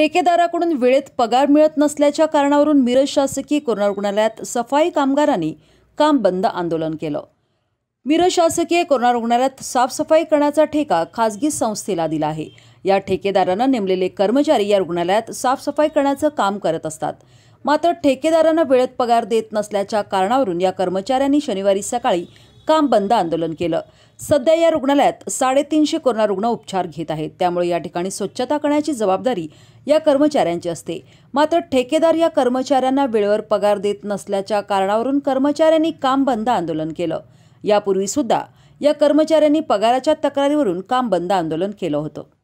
ठेकेदाराकडून वेळेत पगार मिळत नसल्याच्या कारणावरून मिरज शासकीय कोरोना रुग्णालयात सफाई कामगारांनी काम बंद आंदोलन केलं मिरज शासकीय कोरोना रुग्णालयात साफसफाई करण्याचा ठेका खासगी संस्थेला दिला आहे या ठेकेदारांना नेमलेले कर्मचारी या रुग्णालयात साफसफाई करण्याचं काम करत असतात मात्र ठेकेदारांना वेळेत पगार देत नसल्याच्या कारणावरून या कर्मचाऱ्यांनी शनिवारी सकाळी काम बंद आंदोलन केलं सध्या या रुग्णालयात साडेतीनशे कोरोना रुग्ण उपचार घेत आहेत त्यामुळे या ठिकाणी स्वच्छता करण्याची जबाबदारी या कर्मचाऱ्यांची असते मात्र ठेकेदार या कर्मचाऱ्यांना वेळेवर पगार देत नसल्याच्या कारणावरून कर्मचाऱ्यांनी काम बंद आंदोलन केलं यापूर्वी सुद्धा या कर्मचाऱ्यांनी पगाराच्या तक्रारीवरून काम बंद आंदोलन केलं होतं